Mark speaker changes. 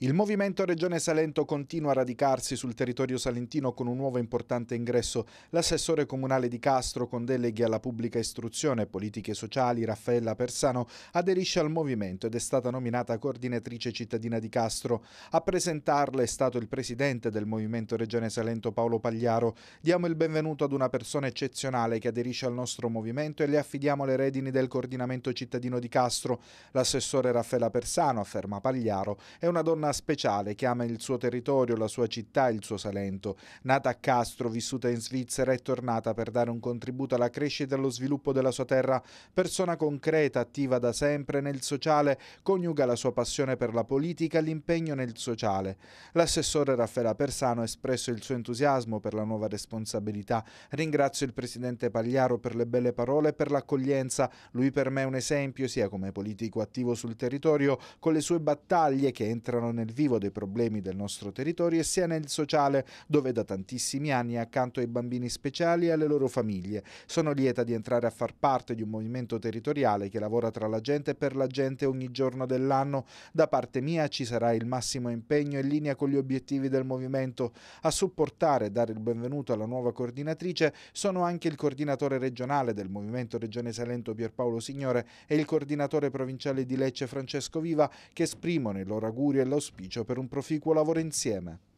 Speaker 1: Il movimento Regione Salento continua a radicarsi sul territorio salentino con un nuovo importante ingresso. L'assessore comunale di Castro, con deleghi alla pubblica istruzione e politiche sociali, Raffaella Persano, aderisce al movimento ed è stata nominata coordinatrice cittadina di Castro. A presentarla è stato il presidente del movimento Regione Salento Paolo Pagliaro. Diamo il benvenuto ad una persona eccezionale che aderisce al nostro movimento e le affidiamo le redini del coordinamento cittadino di Castro. L'assessore Raffaella Persano, afferma Pagliaro, è una donna persona speciale che ama il suo territorio, la sua città e il suo Salento. Nata a Castro, vissuta in Svizzera, è tornata per dare un contributo alla crescita e allo sviluppo della sua terra. Persona concreta, attiva da sempre nel sociale, coniuga la sua passione per la politica e l'impegno nel sociale. L'assessore Raffaella Persano ha espresso il suo entusiasmo per la nuova responsabilità. Ringrazio il presidente Pagliaro per le belle parole e per l'accoglienza. Lui per me è un esempio sia come politico attivo sul territorio con le sue battaglie che entrano nel vivo dei problemi del nostro territorio e sia nel sociale, dove da tantissimi anni è accanto ai bambini speciali e alle loro famiglie. Sono lieta di entrare a far parte di un movimento territoriale che lavora tra la gente e per la gente ogni giorno dell'anno. Da parte mia ci sarà il massimo impegno in linea con gli obiettivi del movimento. A supportare e dare il benvenuto alla nuova coordinatrice sono anche il coordinatore regionale del Movimento Regione Salento Pierpaolo Signore e il coordinatore provinciale di Lecce Francesco Viva che esprimono i loro auguri e l'auspicio auspicio per un proficuo lavoro insieme.